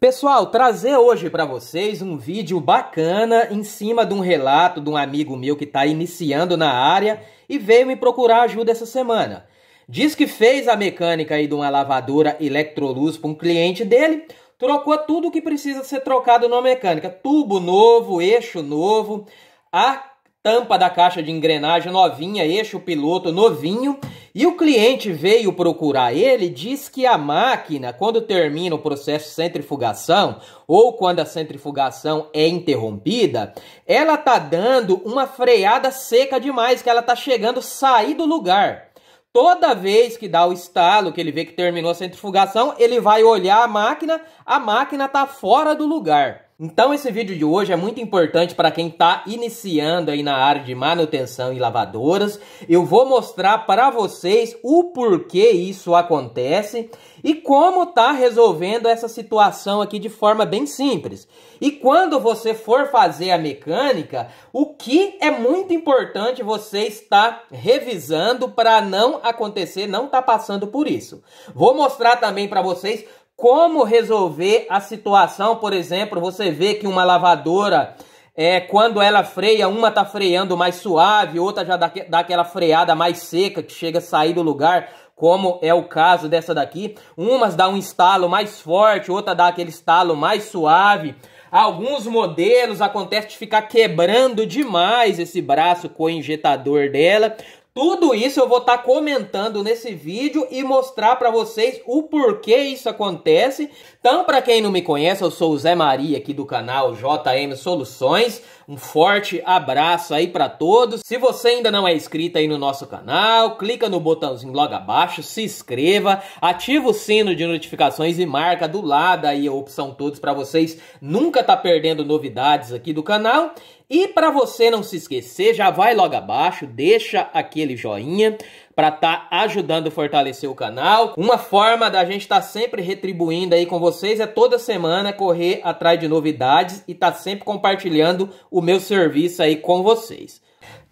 Pessoal, trazer hoje para vocês um vídeo bacana em cima de um relato de um amigo meu que está iniciando na área e veio me procurar ajuda essa semana. Diz que fez a mecânica aí de uma lavadora Electrolux para um cliente dele, trocou tudo que precisa ser trocado na mecânica, tubo novo, eixo novo, ar tampa da caixa de engrenagem novinha, eixo piloto novinho, e o cliente veio procurar ele, diz que a máquina, quando termina o processo de centrifugação ou quando a centrifugação é interrompida, ela tá dando uma freada seca demais, que ela tá chegando a sair do lugar. Toda vez que dá o estalo, que ele vê que terminou a centrifugação, ele vai olhar a máquina, a máquina tá fora do lugar. Então esse vídeo de hoje é muito importante para quem está iniciando aí na área de manutenção e lavadoras. Eu vou mostrar para vocês o porquê isso acontece e como tá resolvendo essa situação aqui de forma bem simples. E quando você for fazer a mecânica, o que é muito importante você estar revisando para não acontecer, não tá passando por isso. Vou mostrar também para vocês como resolver a situação, por exemplo, você vê que uma lavadora, é, quando ela freia, uma tá freando mais suave, outra já dá, dá aquela freada mais seca que chega a sair do lugar, como é o caso dessa daqui. Umas dá um estalo mais forte, outra dá aquele estalo mais suave. Alguns modelos acontece de ficar quebrando demais esse braço com o injetador dela. Tudo isso eu vou estar tá comentando nesse vídeo e mostrar para vocês o porquê isso acontece. Então, para quem não me conhece, eu sou o Zé Maria aqui do canal JM Soluções. Um forte abraço aí para todos. Se você ainda não é inscrito aí no nosso canal, clica no botãozinho logo abaixo, se inscreva, ativa o sino de notificações e marca do lado aí a opção todos para vocês nunca tá perdendo novidades aqui do canal. E para você não se esquecer, já vai logo abaixo, deixa aquele joinha, para estar tá ajudando a fortalecer o canal. Uma forma da gente estar tá sempre retribuindo aí com vocês é toda semana correr atrás de novidades e estar tá sempre compartilhando o meu serviço aí com vocês.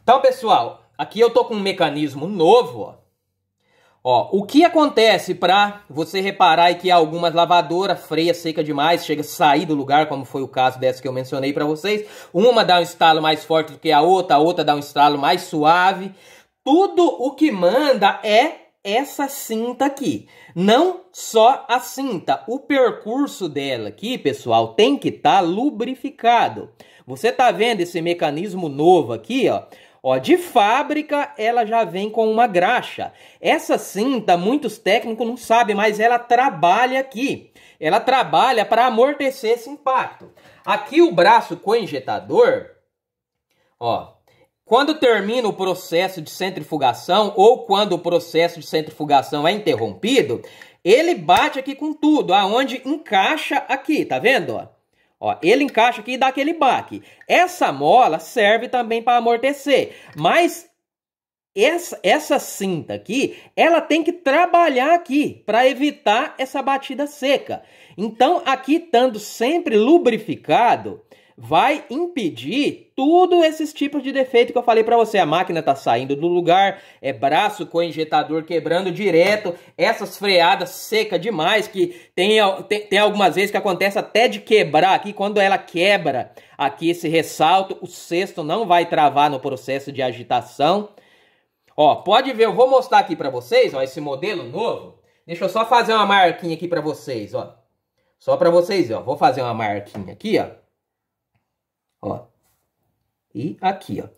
Então, pessoal, aqui eu tô com um mecanismo novo, ó. Ó, o que acontece para você reparar que algumas lavadoras freia seca demais, chega a sair do lugar, como foi o caso dessa que eu mencionei para vocês. Uma dá um estalo mais forte do que a outra, a outra dá um estalo mais suave tudo o que manda é essa cinta aqui. Não só a cinta, o percurso dela aqui, pessoal, tem que estar tá lubrificado. Você tá vendo esse mecanismo novo aqui, ó? Ó, de fábrica, ela já vem com uma graxa. Essa cinta, muitos técnicos não sabem, mas ela trabalha aqui. Ela trabalha para amortecer esse impacto. Aqui o braço com injetador, ó, quando termina o processo de centrifugação ou quando o processo de centrifugação é interrompido, ele bate aqui com tudo, aonde encaixa aqui, tá vendo? Ó? Ó, ele encaixa aqui e dá aquele baque. Essa mola serve também para amortecer, mas essa, essa cinta aqui, ela tem que trabalhar aqui para evitar essa batida seca. Então, aqui estando sempre lubrificado, vai impedir tudo esses tipos de defeito que eu falei para você. A máquina tá saindo do lugar, é braço com injetador quebrando direto, essas freadas seca demais, que tem, tem, tem algumas vezes que acontece até de quebrar aqui, quando ela quebra aqui esse ressalto, o cesto não vai travar no processo de agitação. Ó, pode ver, eu vou mostrar aqui para vocês, ó, esse modelo novo. Deixa eu só fazer uma marquinha aqui para vocês, ó. Só para vocês, ó. Vou fazer uma marquinha aqui, ó. Ó. E aqui, ó.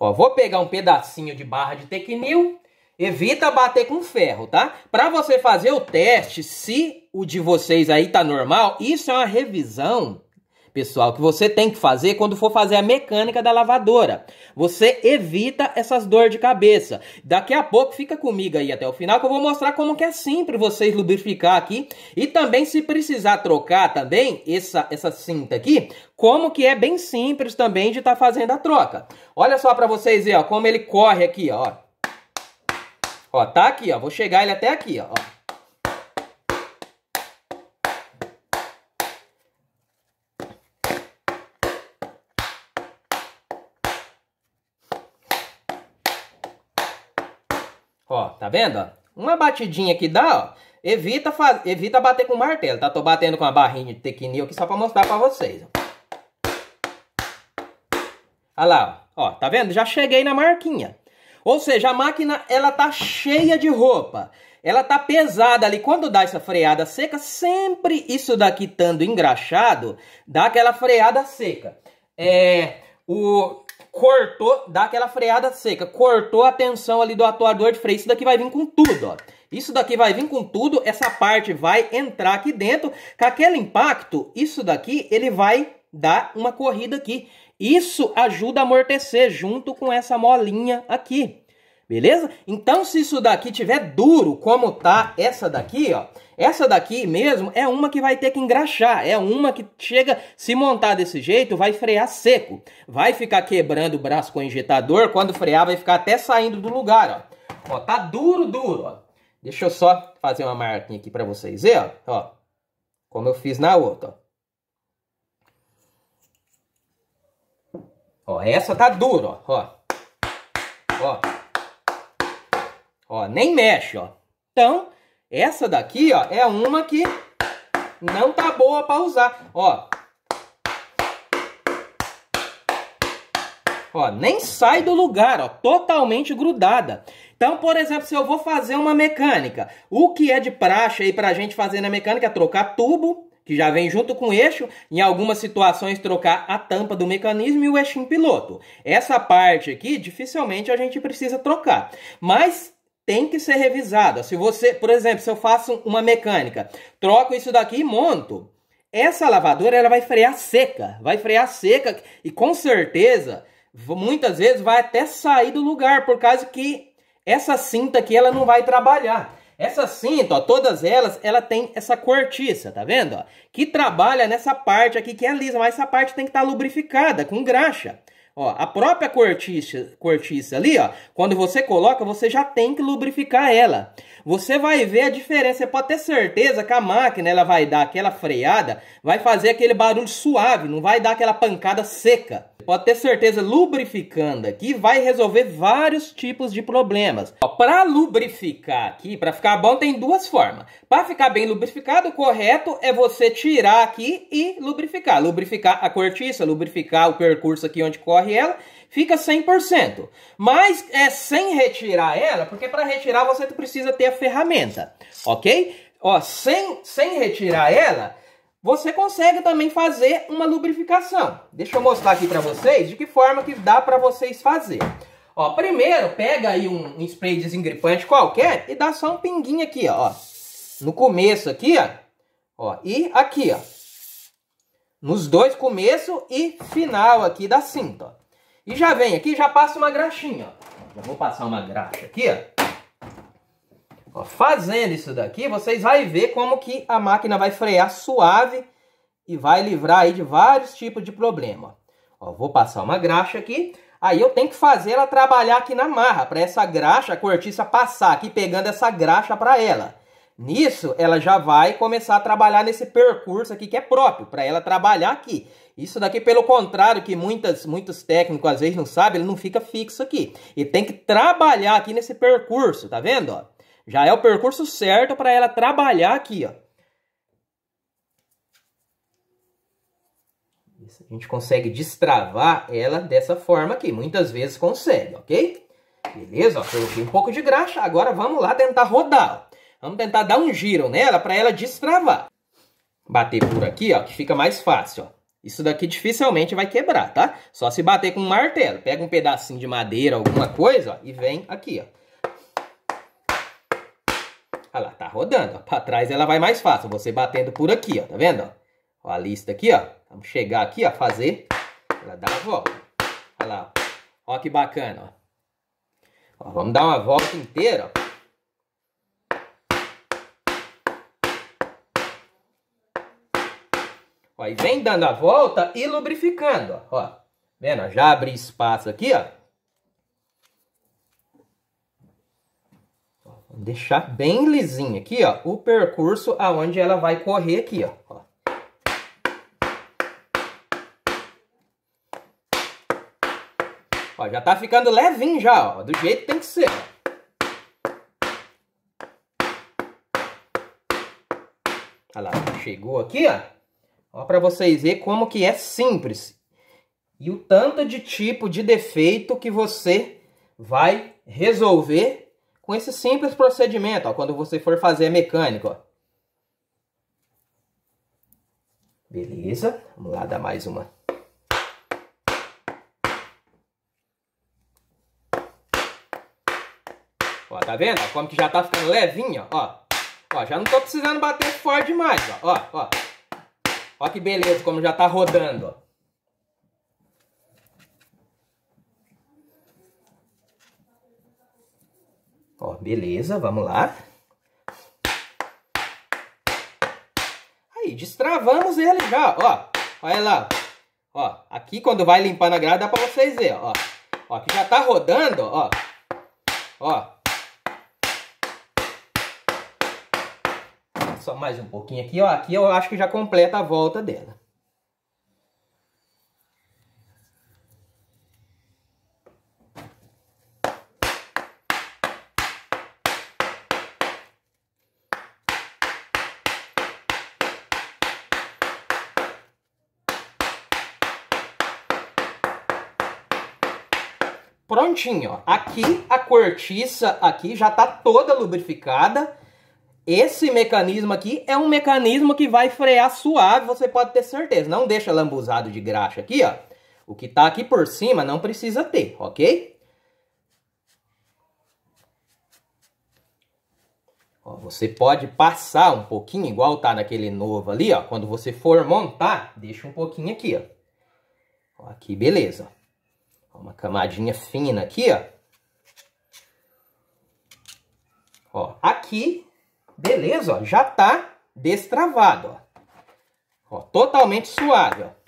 Ó, vou pegar um pedacinho de barra de tecnil. Evita bater com ferro, tá? Para você fazer o teste, se o de vocês aí tá normal, isso é uma revisão pessoal, que você tem que fazer quando for fazer a mecânica da lavadora. Você evita essas dores de cabeça. Daqui a pouco fica comigo aí até o final que eu vou mostrar como que é simples vocês lubrificar aqui e também se precisar trocar também essa essa cinta aqui, como que é bem simples também de estar tá fazendo a troca. Olha só para vocês verem, ó, como ele corre aqui, ó. Ó, tá aqui, ó. Vou chegar ele até aqui, ó. tá vendo? Ó? Uma batidinha que dá, ó, evita, faz... evita bater com martelo, tá? Tô batendo com a barrinha de tequinil aqui só pra mostrar pra vocês, ó. Olha lá, ó, tá vendo? Já cheguei na marquinha. Ou seja, a máquina, ela tá cheia de roupa. Ela tá pesada ali. Quando dá essa freada seca, sempre isso daqui estando engraxado, dá aquela freada seca. É, o, cortou, dá aquela freada seca, cortou a tensão ali do atuador de freio. Isso daqui vai vir com tudo, ó. Isso daqui vai vir com tudo, essa parte vai entrar aqui dentro. Com aquele impacto, isso daqui, ele vai dar uma corrida aqui. Isso ajuda a amortecer junto com essa molinha aqui. Beleza? Então, se isso daqui tiver duro como tá essa daqui, ó, essa daqui mesmo é uma que vai ter que engraxar, é uma que chega, se montar desse jeito, vai frear seco. Vai ficar quebrando o braço com o injetador, quando frear vai ficar até saindo do lugar, ó. Ó, tá duro, duro, ó. Deixa eu só fazer uma marquinha aqui para vocês verem, ó. ó. Como eu fiz na outra, ó. Ó, essa tá dura, ó. Ó. ó. Ó, nem mexe, ó. Então, essa daqui, ó, é uma que não tá boa para usar. Ó. Ó, nem sai do lugar, ó, totalmente grudada. Então, por exemplo, se eu vou fazer uma mecânica, o que é de praxe aí pra gente fazer na mecânica é trocar tubo, que já vem junto com o eixo, em algumas situações trocar a tampa do mecanismo e o eixinho piloto. Essa parte aqui, dificilmente a gente precisa trocar. Mas tem que ser revisada. Se você, por exemplo, se eu faço uma mecânica, troco isso daqui e monto, essa lavadora ela vai frear seca, vai frear seca e com certeza muitas vezes vai até sair do lugar por causa que essa cinta aqui ela não vai trabalhar. Essa cinta, ó, todas elas, ela tem essa cortiça, tá vendo? Ó, que trabalha nessa parte aqui que é lisa, mas essa parte tem que estar tá lubrificada com graxa. Ó, a própria cortiça, cortiça ali, ó, quando você coloca, você já tem que lubrificar ela. Você vai ver a diferença, você pode ter certeza que a máquina ela vai dar aquela freada, vai fazer aquele barulho suave, não vai dar aquela pancada seca. Pode ter certeza, lubrificando aqui vai resolver vários tipos de problemas. Para lubrificar aqui, para ficar bom, tem duas formas. Para ficar bem lubrificado, o correto é você tirar aqui e lubrificar. Lubrificar a cortiça, lubrificar o percurso aqui onde corre ela, fica 100%. Mas é sem retirar ela, porque para retirar você precisa ter a ferramenta, ok? Ó, sem, sem retirar ela, você consegue também fazer uma lubrificação. Deixa eu mostrar aqui para vocês de que forma que dá para vocês fazer. Ó, primeiro pega aí um, um spray desengripante qualquer e dá só um pinguinho aqui, ó. No começo aqui, ó. Ó, e aqui, ó nos dois começo e final aqui da cinta. Ó. E já vem aqui, já passa uma graxinha. Ó. Já vou passar uma graxa aqui, ó. ó. Fazendo isso daqui, vocês vão ver como que a máquina vai frear suave e vai livrar aí de vários tipos de problema. Ó, vou passar uma graxa aqui, aí eu tenho que fazer ela trabalhar aqui na marra, para essa graxa, a cortiça passar aqui, pegando essa graxa para ela. Nisso, ela já vai começar a trabalhar nesse percurso aqui que é próprio, para ela trabalhar aqui. Isso daqui, pelo contrário, que muitas, muitos técnicos às vezes não sabem, ele não fica fixo aqui. E tem que trabalhar aqui nesse percurso, tá vendo? Ó? Já é o percurso certo para ela trabalhar aqui, ó. Isso, a gente consegue destravar ela dessa forma aqui. Muitas vezes consegue, ok? Beleza? Ó, coloquei um pouco de graxa. Agora vamos lá tentar rodar, ó. Vamos tentar dar um giro nela para ela destravar. Bater por aqui, ó, que fica mais fácil, ó. Isso daqui dificilmente vai quebrar, tá? Só se bater com um martelo. Pega um pedacinho de madeira, alguma coisa, ó, e vem aqui, ó. Olha lá, tá rodando. Para trás ela vai mais fácil. Você batendo por aqui, ó. Tá vendo? Ó, a lista aqui, ó. Vamos chegar aqui, ó. Fazer. Ela dá a volta. Olha lá. Ó, ó que bacana, ó. ó. Vamos dar uma volta inteira, ó. aí vem dando a volta e lubrificando, ó. ó. Vendo? Já abri espaço aqui, ó. deixar bem lisinho aqui, ó, o percurso aonde ela vai correr aqui, ó. ó. já tá ficando levinho já, ó, do jeito que tem que ser, Olha lá, chegou aqui, ó. Ó, para vocês verem como que é simples. E o tanto de tipo de defeito que você vai resolver com esse simples procedimento, ó, quando você for fazer a mecânica, ó. Beleza, vamos lá dar mais uma. Ó, tá vendo? Como que já tá ficando levinho ó. Ó, já não tô precisando bater forte demais, ó, ó. ó. Olha que beleza, como já tá rodando, ó. Ó, beleza, vamos lá. Aí, destravamos ele já, ó. Olha lá. Ó, aqui quando vai limpando a grade dá pra vocês verem, ó. Ó, que já tá rodando, ó. Ó, só mais um pouquinho aqui, ó. Aqui eu acho que já completa a volta dela. Prontinho, ó. Aqui a cortiça aqui já está toda lubrificada esse mecanismo aqui é um mecanismo que vai frear suave, você pode ter certeza. Não deixa lambuzado de graxa aqui, ó. O que tá aqui por cima não precisa ter, ok? Ó, você pode passar um pouquinho, igual tá naquele novo ali, ó. Quando você for montar, deixa um pouquinho aqui, ó. ó aqui, beleza. Ó, uma camadinha fina aqui, ó. Ó, aqui Beleza, ó, já tá destravado, ó. ó totalmente suave, ó.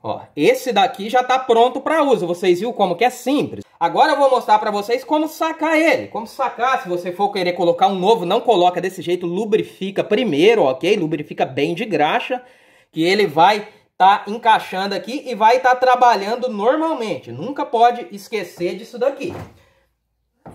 Ó, esse daqui já tá pronto para uso. Vocês viram como que é simples? Agora eu vou mostrar para vocês como sacar ele. Como sacar, se você for querer colocar um novo, não coloca desse jeito, lubrifica primeiro, ok? Lubrifica bem de graxa, que ele vai tá encaixando aqui e vai estar tá trabalhando normalmente. Nunca pode esquecer disso daqui.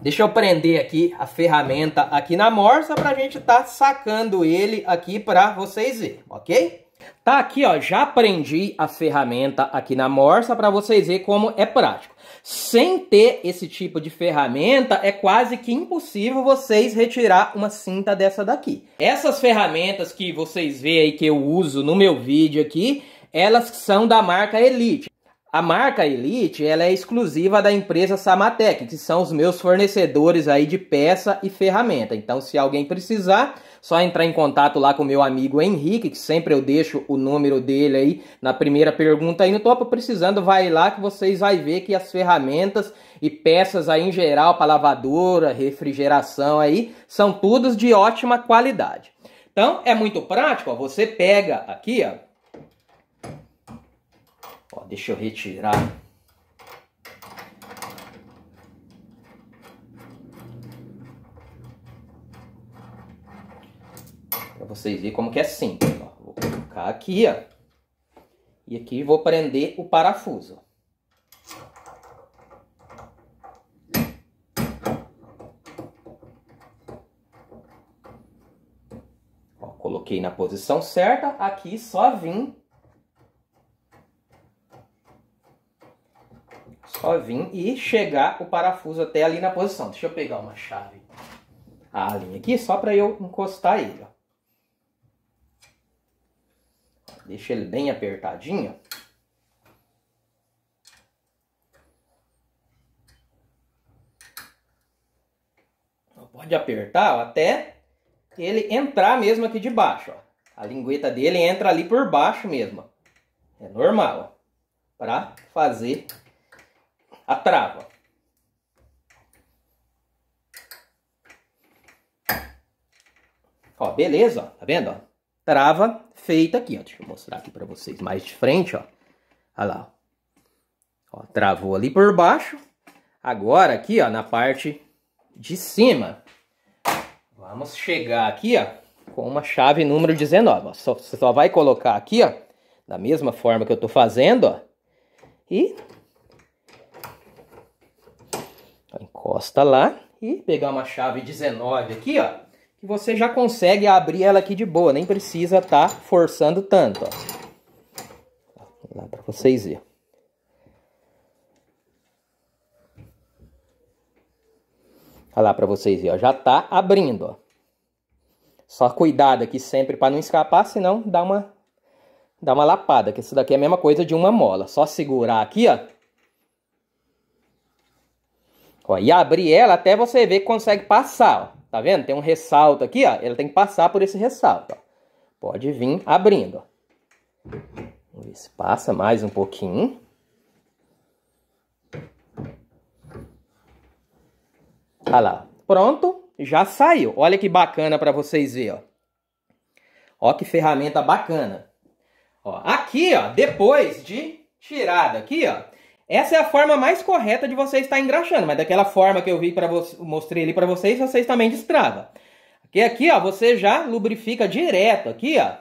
Deixa eu prender aqui a ferramenta aqui na morsa para a gente estar tá sacando ele aqui para vocês verem, ok? Tá aqui, ó, já prendi a ferramenta aqui na morsa para vocês verem como é prático. Sem ter esse tipo de ferramenta, é quase que impossível vocês retirar uma cinta dessa daqui. Essas ferramentas que vocês veem aí que eu uso no meu vídeo aqui, elas são da marca Elite. A marca Elite ela é exclusiva da empresa Samatec, que são os meus fornecedores aí de peça e ferramenta. Então, se alguém precisar, só entrar em contato lá com o meu amigo Henrique, que sempre eu deixo o número dele aí na primeira pergunta aí no topo. Precisando, vai lá que vocês vão ver que as ferramentas e peças aí em geral para lavadora, refrigeração aí, são todas de ótima qualidade. Então, é muito prático, ó, você pega aqui, ó, Ó, deixa eu retirar. Para vocês verem como que é simples. Ó. Vou colocar aqui, ó. E aqui vou prender o parafuso. coloquei na posição certa. Aqui só vim Ó, vim e chegar o parafuso até ali na posição. Deixa eu pegar uma chave. A linha aqui, só para eu encostar ele, ó. Deixa ele bem apertadinho. Pode apertar ó, até ele entrar mesmo aqui de baixo, ó. A lingueta dele entra ali por baixo mesmo. É normal, para fazer a trava. Ó, beleza, ó, tá vendo? Ó? Trava feita aqui, ó. Deixa eu mostrar aqui para vocês mais de frente, ó. Olha lá, ó. Travou ali por baixo. Agora aqui, ó, na parte de cima. Vamos chegar aqui, ó, com uma chave número 19. Ó. Só, você só vai colocar aqui, ó, da mesma forma que eu tô fazendo, ó. E encosta lá e pegar uma chave 19 aqui, ó, que você já consegue abrir ela aqui de boa, nem precisa tá forçando tanto, ó. Lá para vocês verem. Olha lá para vocês verem, ó, já tá abrindo, ó. Só cuidado aqui sempre para não escapar, senão dá uma dá uma lapada, que isso daqui é a mesma coisa de uma mola. Só segurar aqui, ó, Ó, e abrir ela até você ver que consegue passar. Ó. Tá vendo? Tem um ressalto aqui, ó. Ela tem que passar por esse ressalto. Ó. Pode vir abrindo. Ó. Vamos ver se passa mais um pouquinho. Olha lá. Pronto. Já saiu. Olha que bacana para vocês verem, ó. Ó que ferramenta bacana. Ó, aqui, ó, depois de tirada aqui, ó, essa é a forma mais correta de você estar engraxando, mas daquela forma que eu vi para mostrei ali para vocês, vocês também destravam. Aqui, aqui, ó, você já lubrifica direto aqui, ó,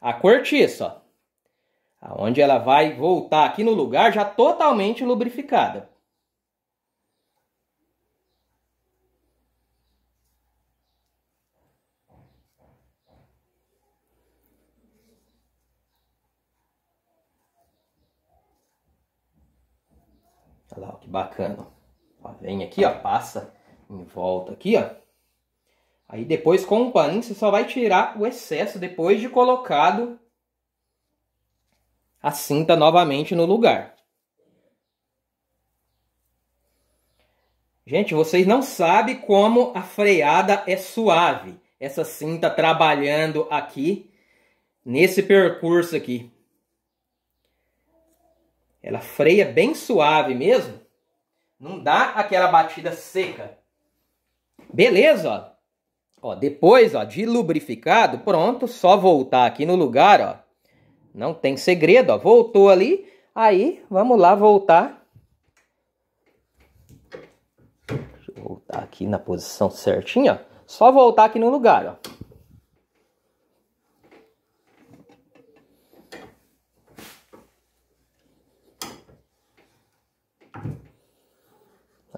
a cortiça, ó, ela vai voltar aqui no lugar já totalmente lubrificada. Olha lá, que bacana. Ó, vem aqui, ó, passa em volta aqui, ó. Aí depois com o paninho você só vai tirar o excesso depois de colocado a cinta novamente no lugar. Gente, vocês não sabem como a freada é suave. Essa cinta trabalhando aqui, nesse percurso aqui. Ela freia bem suave mesmo. Não dá aquela batida seca. Beleza, ó. ó depois, ó, de lubrificado, pronto, só voltar aqui no lugar, ó. Não tem segredo, ó. Voltou ali, aí vamos lá voltar. Deixa eu voltar aqui na posição certinha, ó. Só voltar aqui no lugar, ó.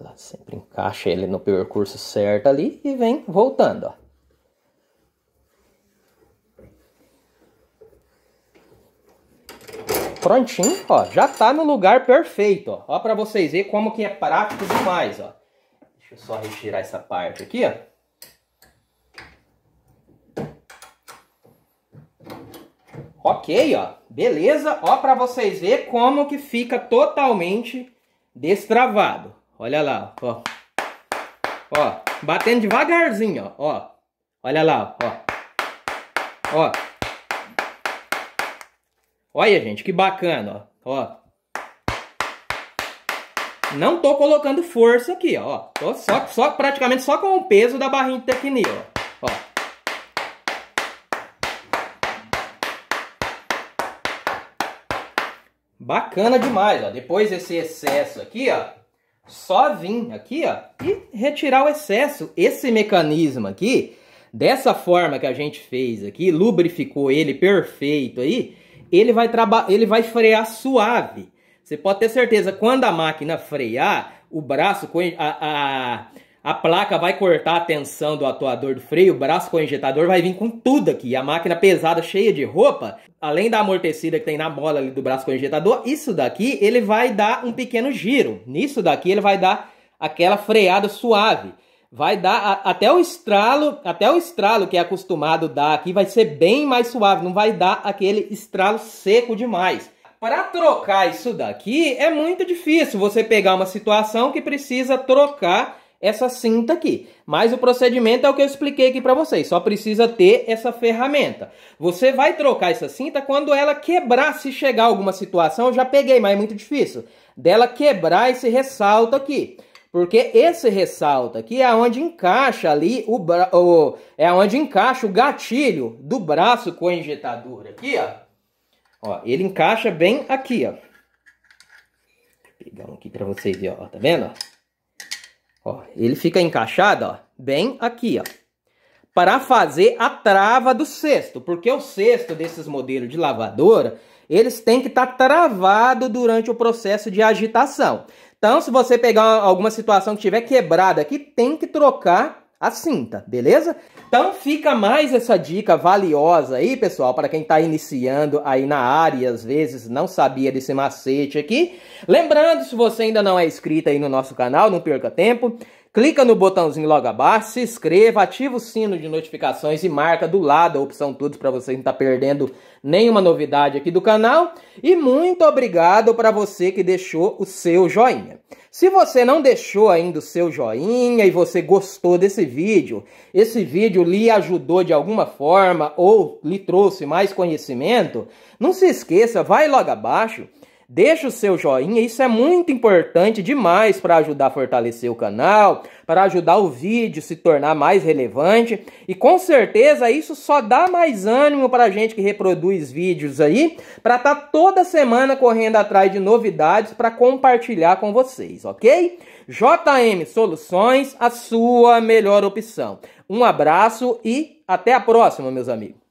Ela sempre encaixa ele no percurso certo ali e vem voltando, ó. Prontinho, ó, já tá no lugar perfeito, ó. Ó pra vocês verem como que é prático demais, ó. Deixa eu só retirar essa parte aqui, ó. Ok, ó. Beleza, ó, para vocês ver como que fica totalmente destravado. Olha lá, ó. Ó, batendo devagarzinho, ó. ó. Olha lá, ó. Ó. Olha, gente, que bacana, ó. ó. Não tô colocando força aqui, ó. Tô só, só, praticamente só com o peso da barrinha de Tecni, ó. ó. Bacana demais, ó. Depois desse excesso aqui, ó só vir aqui ó, e retirar o excesso. Esse mecanismo aqui, dessa forma que a gente fez aqui, lubrificou ele perfeito aí, ele vai, ele vai frear suave. Você pode ter certeza, quando a máquina frear, o braço, a, a, a placa vai cortar a tensão do atuador do freio, o braço com injetador vai vir com tudo aqui. A máquina pesada, cheia de roupa, além da amortecida que tem na bola ali do braço com injetador, isso daqui ele vai dar um pequeno giro. Nisso daqui ele vai dar aquela freada suave. Vai dar a, até o estralo, até o estralo que é acostumado dar aqui vai ser bem mais suave, não vai dar aquele estralo seco demais. Para trocar isso daqui é muito difícil você pegar uma situação que precisa trocar essa cinta aqui. Mas o procedimento é o que eu expliquei aqui para vocês. Só precisa ter essa ferramenta. Você vai trocar essa cinta quando ela quebrar, se chegar alguma situação. Eu já peguei, mas é muito difícil. Dela quebrar esse ressalto aqui. Porque esse ressalto aqui é onde encaixa ali o, o... é onde encaixa o gatilho do braço com a injetadura aqui, ó. Ó, ele encaixa bem aqui, ó. Vou pegar um aqui para vocês verem, ó. Tá vendo? Ó, ele fica encaixado, ó, bem aqui, ó. Para fazer a trava do cesto, porque o cesto desses modelos de lavadora, eles têm que estar tá travado durante o processo de agitação. Então, se você pegar alguma situação que tiver quebrada aqui, tem que trocar a cinta, beleza? Então fica mais essa dica valiosa aí, pessoal, para quem está iniciando aí na área, às vezes não sabia desse macete aqui. Lembrando, se você ainda não é inscrito aí no nosso canal, não perca tempo, clica no botãozinho logo abaixo, se inscreva, ativa o sino de notificações e marca do lado a opção todos para você não estar tá perdendo nenhuma novidade aqui do canal. E muito obrigado para você que deixou o seu joinha. Se você não deixou ainda o seu joinha e você gostou desse vídeo, esse vídeo lhe ajudou de alguma forma ou lhe trouxe mais conhecimento, não se esqueça, vai logo abaixo Deixa o seu joinha, isso é muito importante demais para ajudar a fortalecer o canal, para ajudar o vídeo se tornar mais relevante e com certeza isso só dá mais ânimo para a gente que reproduz vídeos aí, para estar tá toda semana correndo atrás de novidades para compartilhar com vocês, ok? JM Soluções, a sua melhor opção. Um abraço e até a próxima, meus amigos.